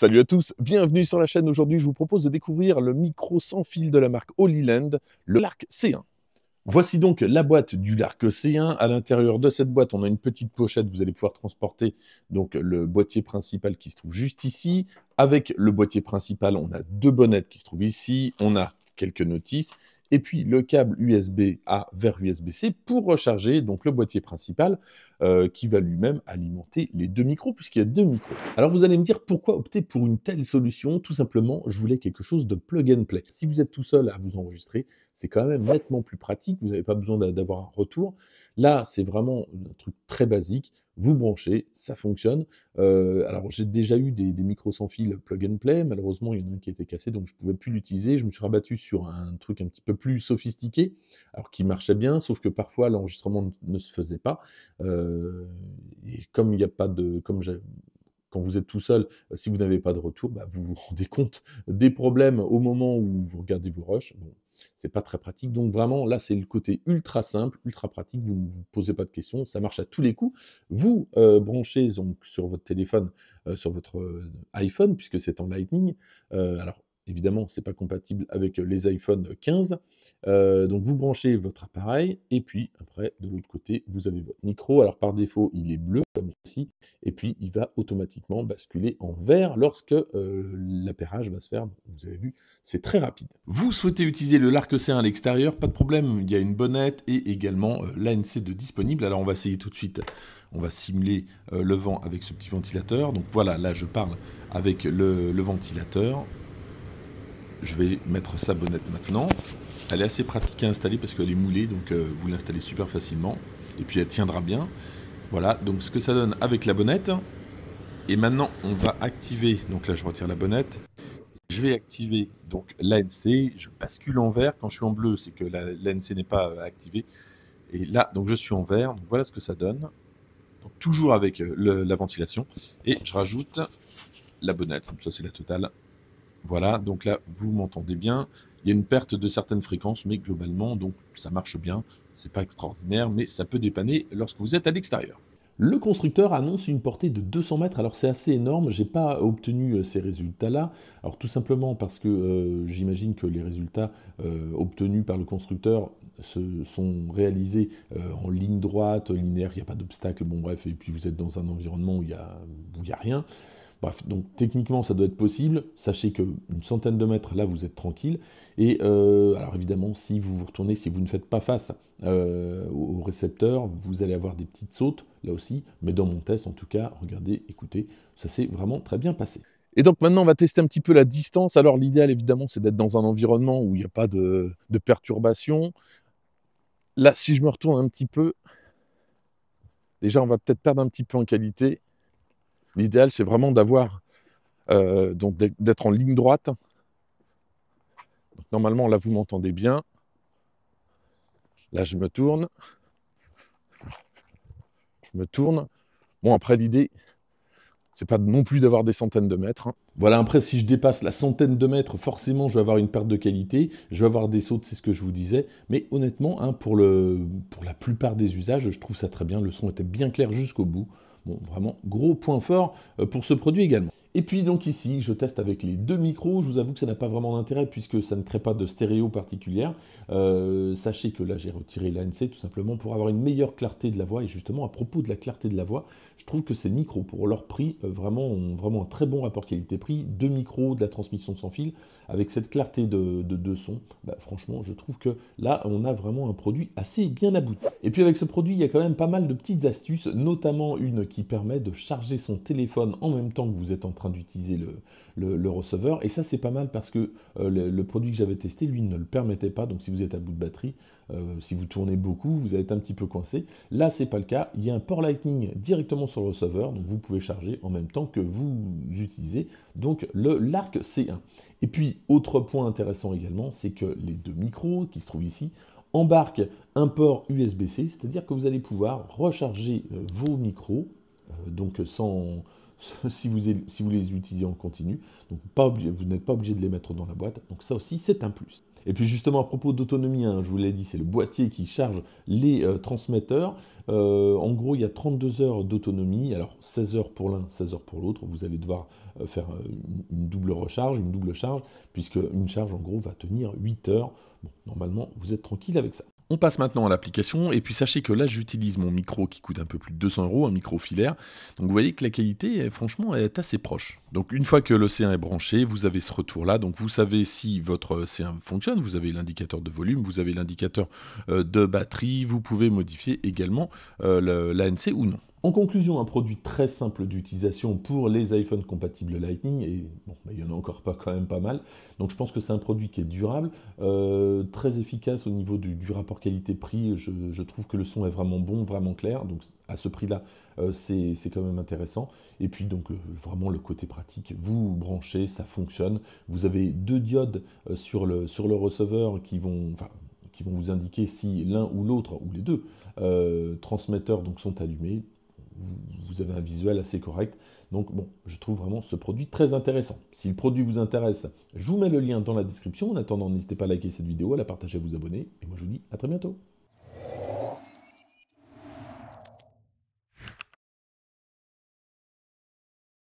Salut à tous, bienvenue sur la chaîne. Aujourd'hui, je vous propose de découvrir le micro sans fil de la marque Holyland, le Lark C1. Voici donc la boîte du Lark C1. À l'intérieur de cette boîte, on a une petite pochette. Vous allez pouvoir transporter donc le boîtier principal qui se trouve juste ici. Avec le boîtier principal, on a deux bonnettes qui se trouvent ici. On a quelques notices et puis le câble USB A vers USB-C pour recharger donc le boîtier principal euh, qui va lui-même alimenter les deux micros puisqu'il y a deux micros. Alors vous allez me dire pourquoi opter pour une telle solution Tout simplement, je voulais quelque chose de plug and play. Si vous êtes tout seul à vous enregistrer, c'est quand même nettement plus pratique, vous n'avez pas besoin d'avoir un retour. Là, c'est vraiment un truc très basique vous branchez, ça fonctionne. Euh, alors j'ai déjà eu des, micros sans fil plug and play, malheureusement il y en a un qui était cassé donc je ne pouvais plus l'utiliser. Je me suis rabattu sur un truc un petit peu plus sophistiqué, alors qui marchait bien, sauf que parfois l'enregistrement ne se faisait pas. Euh, et comme il n'y a pas de. Comme quand vous êtes tout seul, euh, si vous n'avez pas de retour, bah, vous vous rendez compte des problèmes au moment où vous regardez vos rushs c'est pas très pratique. Donc vraiment, là, c'est le côté ultra simple, ultra pratique. Vous ne vous posez pas de questions, ça marche à tous les coups. Vous euh, branchez donc sur votre téléphone, euh, sur votre euh, iPhone, puisque c'est en Lightning. alors Évidemment, ce n'est pas compatible avec les iPhone 15. Euh, donc vous branchez votre appareil et puis après, de l'autre côté, vous avez votre micro. Alors par défaut, il est bleu comme ceci et puis il va automatiquement basculer en vert lorsque euh, l'appairage va se faire. Vous avez vu, c'est très rapide. Vous souhaitez utiliser le Larc C1 à l'extérieur, pas de problème, il y a une bonnette et également euh, l'ANC2 disponible. Alors on va essayer tout de suite, on va simuler le vent avec ce petit ventilateur. Donc voilà, là je parle avec le ventilateur je vais mettre sa bonnette maintenant. Elle est assez pratique à installer parce qu'elle est moulée, donc euh, vous l'installez super facilement. Et puis elle tiendra bien. Voilà, donc ce que ça donne avec la bonnette. Et maintenant, on va activer, donc là je retire la bonnette. Je vais activer donc l'ANC, je bascule en vert. Quand je suis en bleu, c'est que l'ANC n'est pas euh, activée. Et là, donc je suis en vert, voilà ce que ça donne. toujours avec euh, la ventilation. Et je rajoute la bonnette, comme ça c'est la totale. Voilà, donc là, vous m'entendez bien. Il y a une perte de certaines fréquences, mais globalement, donc ça marche bien. C'est pas extraordinaire, mais ça peut dépanner lorsque vous êtes à l'extérieur. Le constructeur annonce une portée de 200 mètres, alors c'est assez énorme, j'ai pas obtenu euh, ces résultats-là, alors tout simplement parce que euh, j'imagine que les résultats euh, obtenus par le constructeur se sont réalisés en ligne droite, linéaire, il n'y a pas d'obstacle, bon bref, et puis vous êtes dans un environnement où il n'y a, rien. Bref, donc techniquement, ça doit être possible. Sachez qu'une centaine de mètres, là, vous êtes tranquille. Et euh, alors évidemment, si vous vous retournez, si vous ne faites pas face euh, au récepteur, vous allez avoir des petites sautes, là aussi. Mais dans mon test, en tout cas, regardez, écoutez, ça s'est vraiment très bien passé. Et donc maintenant, on va tester un petit peu la distance. Alors l'idéal, évidemment, c'est d'être dans un environnement où il n'y a pas de, de perturbation. Là, si je me retourne un petit peu, déjà, on va peut-être perdre un petit peu en qualité. L'idéal, c'est vraiment d'avoir, euh, donc d'être en ligne droite. normalement, là, vous m'entendez bien. Là, je me tourne. Je me tourne. Bon, après, l'idée, c'est pas non plus d'avoir des centaines de mètres. Hein. Voilà, après, si je dépasse la centaine de mètres, forcément, je vais avoir une perte de qualité, je vais avoir des sautes, c'est ce que je vous disais. Mais honnêtement, hein, pour, le, pour la plupart des usages, je trouve ça très bien. Le son était bien clair jusqu'au bout. Bon, vraiment, gros point fort euh, pour ce produit également. Et puis donc ici, je teste avec les deux micros. Je vous avoue que ça n'a pas vraiment d'intérêt puisque ça ne crée pas de stéréo particulière. Euh, sachez que là, j'ai retiré l'ANC tout simplement pour avoir une meilleure clarté de la voix. Et justement, à propos de la clarté de la voix, je trouve que ces micros, pour leur prix, euh, vraiment ont vraiment un très bon rapport qualité-prix. Deux micros, de la transmission sans fil, avec cette clarté de, deux sons, bah, franchement, je trouve que là, on a vraiment un produit assez bien abouti. Et puis avec ce produit, il y a quand même pas mal de petites astuces, notamment une qui permet de charger son téléphone en même temps que vous êtes en train d'utiliser le, le, receveur. Et ça, c'est pas mal parce que euh, le, produit que j'avais testé, lui, ne le permettait pas. Donc, si vous êtes à bout de batterie, euh, si vous tournez beaucoup, vous êtes un petit peu coincé. Là, c'est pas le cas. Il ya un port Lightning directement sur le receveur. Donc, vous pouvez charger en même temps que vous utilisez donc le l'arc C1. Et puis, autre point intéressant également, c'est que les deux micros qui se trouvent ici embarquent un port USB-C, c'est-à-dire que vous allez pouvoir recharger euh, vos micros, donc sans, si vous, les utilisez en continu. Donc pas vous n'êtes pas obligé de les mettre dans la boîte. Donc ça aussi, c'est un plus. Et puis justement, à propos d'autonomie, hein, je vous l'ai dit, c'est le boîtier qui charge les euh, transmetteurs. Euh, en gros, il y a 32 heures d'autonomie. Alors 16 heures pour l'un, 16 heures pour l'autre. Vous allez devoir euh, faire une, double recharge, une double charge, puisque une charge, en gros, va tenir 8 heures. Bon, normalement, vous êtes tranquille avec ça. On passe maintenant à l'application, et puis sachez que là j'utilise mon micro qui coûte un peu plus de 200 euros, un micro filaire, donc vous voyez que la qualité franchement est assez proche. Donc une fois que le C1 est branché, vous avez ce retour là, donc vous savez si votre C1 fonctionne, vous avez l'indicateur de volume, vous avez l'indicateur euh, de batterie, vous pouvez modifier également euh, l'ANC ou non. En conclusion, un produit très simple d'utilisation pour les iPhones compatibles Lightning, et bon, il y en a encore pas quand même pas mal, donc je pense que c'est un produit qui est durable, euh, très efficace au niveau du, rapport qualité-prix, je, trouve que le son est vraiment bon, vraiment clair, donc à ce prix-là, euh, c'est quand même intéressant, et puis donc vraiment le côté pratique, vous branchez, ça fonctionne, vous avez deux diodes euh, sur le, sur le receveur qui vont... qui vont vous indiquer si l'un ou l'autre, ou les deux, transmetteurs donc, sont allumés, vous avez un visuel assez correct. Donc bon, je trouve vraiment ce produit très intéressant. Si le produit vous intéresse, je vous mets le lien dans la description. En attendant, n'hésitez pas à liker cette vidéo, à la partager, à vous abonner. Et moi je vous dis à très bientôt.